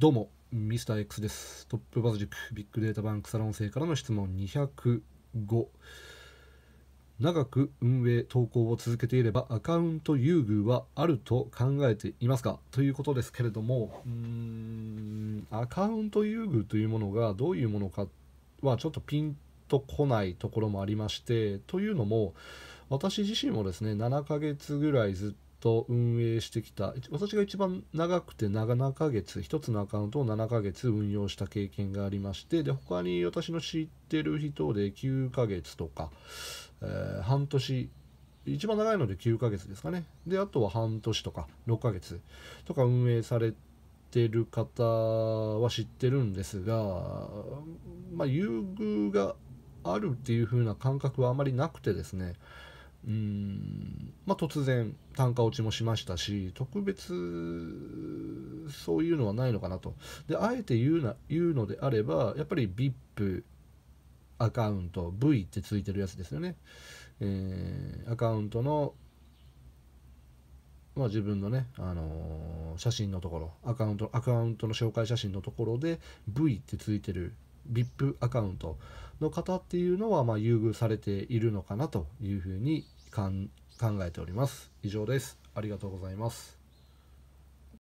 どうも、ミスター X です。トップバズ塾、ビッグデータバンクサロン生からの質問205。長く運営、投稿を続けていればアカウント優遇はあると考えていますかということですけれども、うーん、アカウント優遇というものがどういうものかはちょっとピンとこないところもありまして、というのも、私自身もですね、7ヶ月ぐらいずっと運営してきた私が一番長くて7ヶ月1つのアカウントを7ヶ月運用した経験がありましてで他に私の知ってる人で9ヶ月とか、えー、半年一番長いので9ヶ月ですかねであとは半年とか6ヶ月とか運営されてる方は知ってるんですがまあ優遇があるっていう風な感覚はあまりなくてですねうんまあ、突然単価落ちもしましたし特別そういうのはないのかなとであえて言うな言うのであればやっぱり VIP アカウント V ってついてるやつですよね、えー、アカウントの、まあ、自分のね、あのー、写真のところアカウントアカウントの紹介写真のところで V ってついてる VIP アカウントの方っていうのは、まあ、優遇されているのかなというふうに考えております。以上です。ありがとうございます。